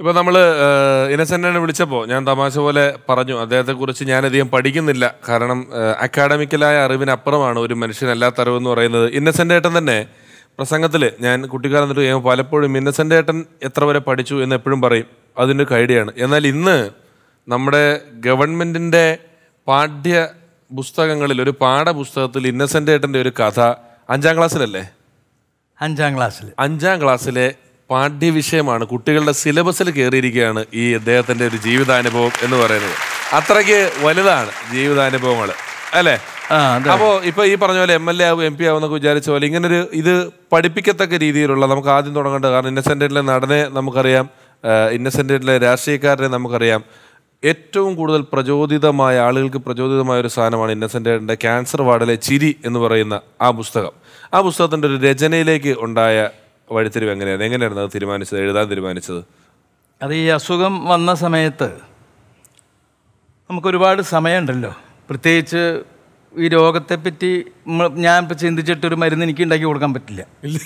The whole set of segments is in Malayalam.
ഇപ്പോൾ നമ്മൾ ഇനസെൻറ്റിനെ വിളിച്ചപ്പോൾ ഞാൻ തമാശ പോലെ പറഞ്ഞു അദ്ദേഹത്തെക്കുറിച്ച് ഞാനധികം പഠിക്കുന്നില്ല കാരണം അക്കാഡമിക്കലായ അറിവിനപ്പുറമാണ് ഒരു മനുഷ്യൻ അല്ലാത്ത അറിവെന്ന് പറയുന്നത് ഇന്നസെൻ്റ് ഏട്ടൻ തന്നെ പ്രസംഗത്തിൽ ഞാൻ കുട്ടിക്കാലം തൊട്ട് ചെയ്യുമ്പോൾ പലപ്പോഴും ഇന്നസെൻ്റ് ഏട്ടൻ എത്ര വരെ പഠിച്ചു എന്ന് എപ്പോഴും പറയും അതിൻ്റെ കൈഡിയാണ് എന്നാൽ ഇന്ന് നമ്മുടെ ഗവൺമെൻറ്റിൻ്റെ പാഠ്യ പുസ്തകങ്ങളിൽ ഒരു പാഠപുസ്തകത്തിൽ ഇന്നസെൻ്റ് ഏട്ടൻ്റെ ഒരു കഥ അഞ്ചാം ക്ലാസ്സിലല്ലേ അഞ്ചാം ക്ലാസ്സിൽ അഞ്ചാം ക്ലാസ്സിലെ പാഠ്യവിഷയമാണ് കുട്ടികളുടെ സിലബസിൽ കയറിയിരിക്കുകയാണ് ഈ അദ്ദേഹത്തിൻ്റെ ഒരു ജീവിതാനുഭവം എന്ന് പറയുന്നത് അത്രയ്ക്ക് വലുതാണ് ജീവിതാനുഭവങ്ങൾ അല്ലേ അപ്പോൾ ഇപ്പൊ ഈ പറഞ്ഞ പോലെ എം എൽ എ ആവും എം പി ആവുമെന്നൊക്കെ വിചാരിച്ച പോലെ ഇങ്ങനൊരു ഇത് പഠിപ്പിക്കത്തക്ക രീതിയിലുള്ള നമുക്ക് ആദ്യം തുടങ്ങേണ്ടത് കാരണം ഇന്നസെൻറ്റിലെ നടനെ നമുക്കറിയാം ഇന്നസെൻറ്റിലെ രാഷ്ട്രീയക്കാരനെ നമുക്കറിയാം ഏറ്റവും കൂടുതൽ പ്രചോദിതമായ ആളുകൾക്ക് പ്രചോദിതമായ ഒരു സാധനമാണ് ഇന്നസെൻറ്റേൻ്റെ ക്യാൻസർ വാർഡിലെ ചിരി എന്ന് പറയുന്ന ആ പുസ്തകം ആ പുസ്തകത്തിൻ്റെ ഒരു രചനയിലേക്ക് ഉണ്ടായ വഴിത്തിരിവ് എങ്ങനെയാണ് എങ്ങനെയായിരുന്നു അത് തീരുമാനിച്ചത് എഴുതാൻ തീരുമാനിച്ചത് അത് ഈ അസുഖം വന്ന സമയത്ത് നമുക്കൊരുപാട് സമയമുണ്ടല്ലോ പ്രത്യേകിച്ച് ഈ രോഗത്തെപ്പറ്റി ഞാൻ ഇപ്പോൾ ചിന്തിച്ചിട്ടൊരു മരുന്ന് എനിക്ക് ഉണ്ടാക്കി കൊടുക്കാൻ പറ്റില്ല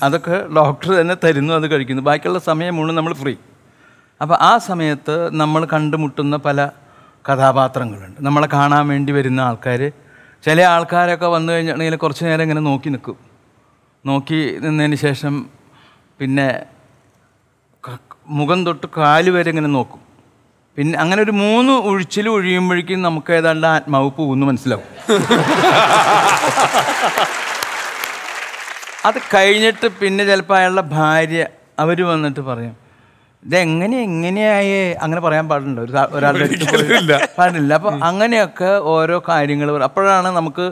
അതൊക്കെ ഡോക്ടർ തന്നെ തരുന്നു അത് കഴിക്കുന്നു ബാക്കിയുള്ള സമയം മുഴുവൻ നമ്മൾ ഫ്രീ അപ്പോൾ ആ സമയത്ത് നമ്മൾ കണ്ടുമുട്ടുന്ന പല കഥാപാത്രങ്ങളുണ്ട് നമ്മളെ കാണാൻ വേണ്ടി വരുന്ന ആൾക്കാർ ചില ആൾക്കാരൊക്കെ വന്നു കഴിഞ്ഞിട്ടുണ്ടെങ്കിൽ കുറച്ച് നേരം ഇങ്ങനെ നോക്കി നിൽക്കും നോക്കി നിന്നതിന് ശേഷം പിന്നെ മുഖം തൊട്ട് കാല് വരെ ഇങ്ങനെ നോക്കും പിന്നെ അങ്ങനെ ഒരു മൂന്ന് ഒഴിച്ചിൽ ഒഴിയുമ്പോഴേക്കും നമുക്ക് ഏതാണ്ട് ആത്മാവ് പോകുന്നു മനസ്സിലാവും അത് കഴിഞ്ഞിട്ട് പിന്നെ ചിലപ്പോൾ അയാളുടെ ഭാര്യ അവർ വന്നിട്ട് പറയും ഇതെങ്ങനെ എങ്ങനെയായേ അങ്ങനെ പറയാൻ പാടുണ്ട് ഒരു ഒരാളുടെ പാടില്ല അപ്പം അങ്ങനെയൊക്കെ ഓരോ കാര്യങ്ങൾ അപ്പോഴാണ് നമുക്ക്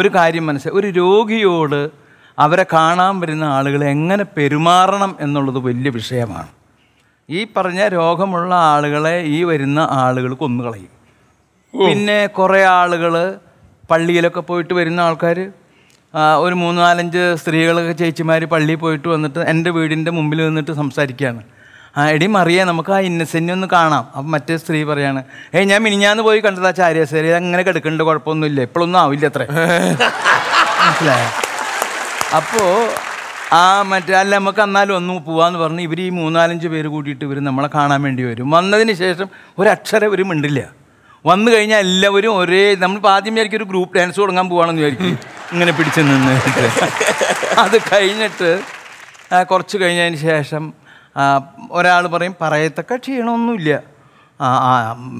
ഒരു കാര്യം മനസ്സിലായി ഒരു രോഗിയോട് അവരെ കാണാൻ വരുന്ന ആളുകളെ എങ്ങനെ പെരുമാറണം എന്നുള്ളത് വലിയ വിഷയമാണ് ഈ പറഞ്ഞ രോഗമുള്ള ആളുകളെ ഈ വരുന്ന ആളുകൾ കൊന്നുകളയും പിന്നെ കുറേ ആളുകൾ പള്ളിയിലൊക്കെ പോയിട്ട് വരുന്ന ആൾക്കാർ ഒരു മൂന്ന് നാലഞ്ച് സ്ത്രീകളൊക്കെ ചേച്ചിമാർ പള്ളിയിൽ പോയിട്ട് വന്നിട്ട് എൻ്റെ വീടിൻ്റെ മുമ്പിൽ നിന്നിട്ട് സംസാരിക്കുകയാണ് ആ എടി മറിയേ നമുക്ക് ആ ഇന്നസെൻ്റ് ഒന്ന് കാണാം അപ്പം മറ്റേ സ്ത്രീ പറയാണ് ഏയ് ഞാൻ മിനിഞ്ഞാന്ന് പോയി കണ്ടതാ ചാരിയ സാരി അങ്ങനെ കിടക്കുന്നുണ്ട് കുഴപ്പമൊന്നുമില്ല ഇപ്പോഴൊന്നും ആവില്ല അത്ര മനസ്സിലായോ അപ്പോൾ ആ മറ്റേ അല്ല നമുക്ക് എന്നാലും ഒന്ന് പോവാന്ന് പറഞ്ഞ് ഇവർ ഈ മൂന്നാലഞ്ച് പേര് കൂട്ടിയിട്ട് ഇവർ നമ്മളെ കാണാൻ വേണ്ടി വരും വന്നതിന് ശേഷം ഒരക്ഷരം ഇവർ മിണ്ടില്ല വന്നു കഴിഞ്ഞാൽ എല്ലാവരും ഒരേ നമ്മൾ ആദ്യം വിചാരിക്കും ഒരു ഗ്രൂപ്പ് ഡാൻസ് തുടങ്ങാൻ പോവാണെന്ന് വിചാരിക്കും ഇങ്ങനെ പിടിച്ചു നിന്ന് അത് കഴിഞ്ഞിട്ട് കുറച്ച് കഴിഞ്ഞതിന് ശേഷം ഒരാൾ പറയും പറയത്തക്ക ക്ഷീണമൊന്നുമില്ല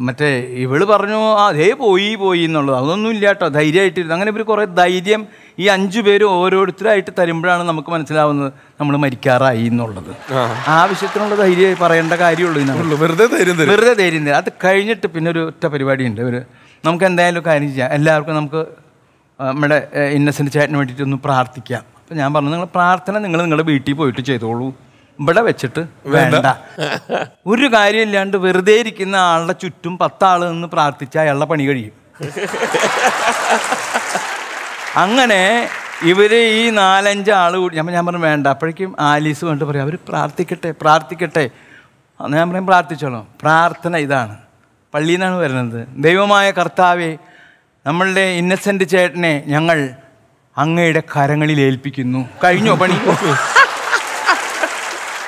മറ്റേ ഇവള് പറഞ്ഞു ആ ദേ പോയി പോയി എന്നുള്ളത് അതൊന്നും ഇല്ല കേട്ടോ ധൈര്യമായിട്ടിരുന്നു അങ്ങനെ ഇവർ കുറേ ധൈര്യം ഈ അഞ്ചു പേര് ഓരോരുത്തരായിട്ട് തരുമ്പോഴാണ് നമുക്ക് മനസ്സിലാവുന്നത് നമ്മൾ മരിക്കാറായി എന്നുള്ളത് ആവശ്യത്തിനുള്ള ധൈര്യം പറയേണ്ട കാര്യമുള്ളൂ വെറുതെ ധൈര്യം വെറുതെ ധൈര്യം അത് കഴിഞ്ഞിട്ട് പിന്നെ ഒരു ഒറ്റ ഉണ്ട് ഒരു നമുക്ക് എന്തായാലും കാര്യം ചെയ്യാം എല്ലാവർക്കും നമുക്ക് നമ്മുടെ ഇന്നസെൻറ്റ് ചേട്ടന് വേണ്ടിയിട്ടൊന്ന് പ്രാർത്ഥിക്കാം അപ്പം ഞാൻ പറഞ്ഞു നിങ്ങൾ പ്രാർത്ഥന നിങ്ങൾ നിങ്ങളുടെ വീട്ടിൽ പോയിട്ട് ചെയ്തോളൂ ഇവിടെ വെച്ചിട്ട് വേണ്ട ഒരു കാര്യമില്ലാണ്ട് വെറുതെ ഇരിക്കുന്ന ആളുടെ ചുറ്റും പത്താൾ നിന്ന് പ്രാർത്ഥിച്ച അയാളുടെ പണി കഴിയും അങ്ങനെ ഇവര് ഈ നാലഞ്ച് ആൾ കൂടി ഞാൻ ഞാൻ പറഞ്ഞു വേണ്ട അപ്പോഴേക്കും ആലീസ് വേണ്ട പറയാം അവർ പ്രാർത്ഥിക്കട്ടെ പ്രാർത്ഥിക്കട്ടെ ഞാൻ പറയും പ്രാർത്ഥിച്ചോളൂ പ്രാർത്ഥന ഇതാണ് പള്ളിയിൽ നിന്നാണ് വരുന്നത് ദൈവമായ കർത്താവെ നമ്മളുടെ ഇന്നസെൻ്റ് ചേട്ടനെ ഞങ്ങൾ അങ്ങയുടെ കരങ്ങളിൽ ഏൽപ്പിക്കുന്നു കഴിഞ്ഞോ പണി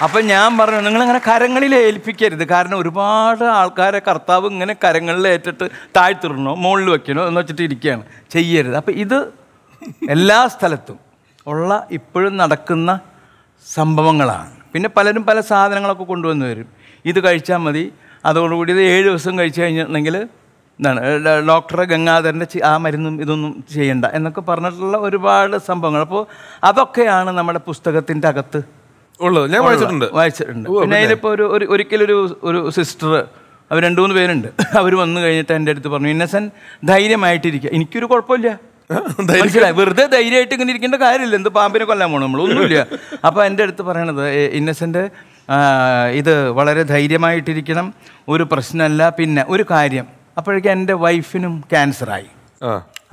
അപ്പം ഞാൻ പറഞ്ഞു നിങ്ങളിങ്ങനെ കരങ്ങളിൽ ഏൽപ്പിക്കരുത് കാരണം ഒരുപാട് ആൾക്കാരെ കർത്താവ് ഇങ്ങനെ കരങ്ങളിൽ ഏറ്റിട്ട് താഴ്ത്തിടണോ മുകളിൽ വെക്കണോ എന്ന് വെച്ചിട്ട് ഇരിക്കുകയാണ് ചെയ്യരുത് അപ്പം ഇത് എല്ലാ സ്ഥലത്തും ഉള്ള ഇപ്പോഴും നടക്കുന്ന സംഭവങ്ങളാണ് പിന്നെ പലരും പല സാധനങ്ങളൊക്കെ കൊണ്ടുവന്ന് വരും ഇത് കഴിച്ചാൽ മതി അതോടുകൂടി ഇത് ഏഴ് ദിവസം കഴിച്ചു കഴിഞ്ഞിട്ടുണ്ടെങ്കിൽ എന്താണ് ഡോക്ടറെ ഗംഗാധരൻ്റെ ആ മരുന്നും ഇതൊന്നും ചെയ്യണ്ട എന്നൊക്കെ പറഞ്ഞിട്ടുള്ള ഒരുപാട് സംഭവങ്ങൾ അപ്പോൾ അതൊക്കെയാണ് നമ്മുടെ പുസ്തകത്തിൻ്റെ അകത്ത് ഉള്ളത് ഞാൻ വായിച്ചിട്ടുണ്ട് വായിച്ചിട്ടുണ്ട് പിന്നെ അതിലിപ്പോൾ ഒരു ഒരു ഒരിക്കലൊരു ഒരു സിസ്റ്റർ അവർ രണ്ട് മൂന്ന് പേരുണ്ട് അവർ വന്നു കഴിഞ്ഞിട്ട് എൻ്റെ അടുത്ത് പറഞ്ഞു ഇന്നസെൻറ്റ് ധൈര്യമായിട്ടിരിക്കുക എനിക്കൊരു കുഴപ്പമില്ല വെറുതെ ധൈര്യമായിട്ട് ഇങ്ങനെ ഇരിക്കേണ്ട കാര്യമില്ല എന്ത് പാമ്പിനെ കൊല്ലാൻ പോകണം നമ്മൾ ഒന്നുമില്ല അപ്പോൾ എൻ്റെ അടുത്ത് പറയണത് ഇന്നസെൻ്റ് ഇത് വളരെ ധൈര്യമായിട്ടിരിക്കണം ഒരു പ്രശ്നമല്ല പിന്നെ ഒരു കാര്യം അപ്പോഴേക്കും എൻ്റെ വൈഫിനും ക്യാൻസറായി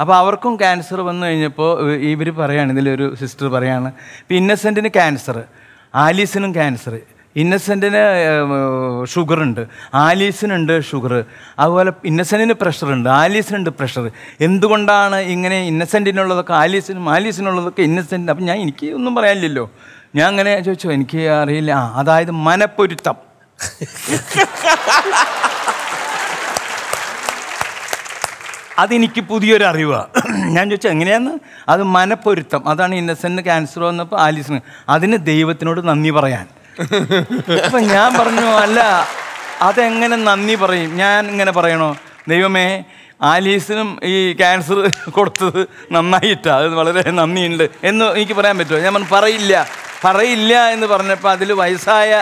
അപ്പോൾ അവർക്കും ക്യാൻസർ വന്നു കഴിഞ്ഞപ്പോൾ ഇവർ പറയാണ് ഇതിലൊരു സിസ്റ്റർ പറയാണ് ഇപ്പം ഇന്നസെൻറ്റിന് ക്യാൻസർ ആലീസിനും ക്യാൻസർ ഇന്നസെൻറ്റിന് ഷുഗറുണ്ട് ആലീസിനുണ്ട് ഷുഗർ അതുപോലെ ഇന്നസെൻറ്റിന് പ്രഷറുണ്ട് ആലീസിനുണ്ട് പ്രഷർ എന്തുകൊണ്ടാണ് ഇങ്ങനെ ഇന്നസെൻറ്റിനുള്ളതൊക്കെ ആലീസിനും ആലീസിനുള്ളതൊക്കെ ഇന്നസെൻറ്റിന് അപ്പം ഞാൻ എനിക്ക് ഒന്നും പറയാനില്ലല്ലോ ഞാൻ അങ്ങനെ ചോദിച്ചോ എനിക്ക് അറിയില്ല അതായത് മനപ്പൊരുത്തം അതെനിക്ക് പുതിയൊരു അറിവാണ് ഞാൻ ചോദിച്ചാൽ എങ്ങനെയാന്ന് അത് മനപ്പൊരുത്തം അതാണ് ഇന്നസെന്റ് ക്യാൻസർ വന്നപ്പോൾ ആലീസിന് അതിന് ദൈവത്തിനോട് നന്ദി പറയാൻ അപ്പൊ ഞാൻ പറഞ്ഞു അല്ല അതെങ്ങനെ നന്ദി പറയും ഞാൻ ഇങ്ങനെ പറയണോ ദൈവമേ ആലീസിനും ഈ ക്യാൻസർ കൊടുത്തത് നന്നായിട്ടാണ് അത് വളരെ നന്ദിയുണ്ട് എന്ന് എനിക്ക് പറയാൻ പറ്റുമോ ഞാൻ പറയില്ല പറയില്ല എന്ന് പറഞ്ഞപ്പോൾ അതിൽ വയസ്സായ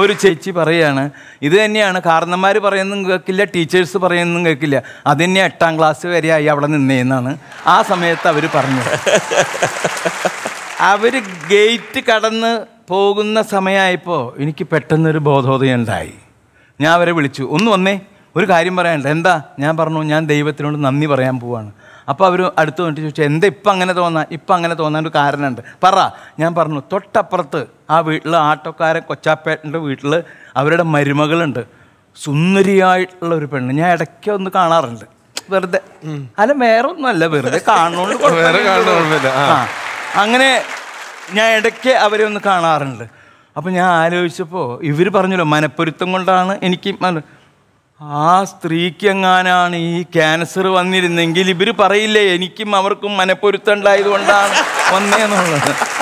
ഒരു ചേച്ചി പറയാണ് ഇത് തന്നെയാണ് കാരണന്മാർ പറയുന്നതും കേൾക്കില്ല ടീച്ചേഴ്സ് പറയുന്നതും കേൾക്കില്ല അത് തന്നെ എട്ടാം ക്ലാസ് വരെ ആയി അവിടെ നിന്നേന്നാണ് ആ സമയത്ത് അവർ പറഞ്ഞത് അവർ ഗേറ്റ് കടന്ന് പോകുന്ന സമയമായപ്പോൾ എനിക്ക് പെട്ടെന്നൊരു ബോധോദയം ഉണ്ടായി ഞാൻ അവരെ വിളിച്ചു ഒന്ന് വന്നേ ഒരു കാര്യം പറയാനുണ്ട് എന്താ ഞാൻ പറഞ്ഞു ഞാൻ ദൈവത്തിനോട് നന്ദി പറയാൻ പോവാണ് അപ്പോൾ അവർ അടുത്ത് വന്നിട്ട് ചോദിച്ചു എന്താ ഇപ്പം അങ്ങനെ തോന്നാൻ ഇപ്പം അങ്ങനെ തോന്നാൻ ഒരു കാരണമുണ്ട് പറ ഞാൻ പറഞ്ഞു തൊട്ടപ്പുറത്ത് ആ വീട്ടിൽ ആട്ടോക്കാരൻ കൊച്ചാപ്പേട്ടൻ്റെ വീട്ടിൽ അവരുടെ മരുമകളുണ്ട് സുന്ദരിയായിട്ടുള്ള ഒരു പെണ്ണ് ഞാൻ ഇടയ്ക്ക് ഒന്ന് കാണാറുണ്ട് വെറുതെ അല്ല വേറെ ഒന്നുമല്ല വെറുതെ കാണുന്നുണ്ട് അങ്ങനെ ഞാൻ ഇടയ്ക്ക് അവരെ ഒന്ന് കാണാറുണ്ട് അപ്പം ഞാൻ ആലോചിച്ചപ്പോൾ ഇവർ പറഞ്ഞല്ലോ മനപ്പൊരുത്തം കൊണ്ടാണ് എനിക്ക് ആ സ്ത്രീക്കെങ്ങാനാണ് ഈ ക്യാൻസർ വന്നിരുന്നെങ്കിൽ ഇവർ പറയില്ലേ എനിക്കും അവർക്കും മനപ്പൊരുത്തം ഉണ്ടായതുകൊണ്ടാണ് വന്നേന്നുള്ളത്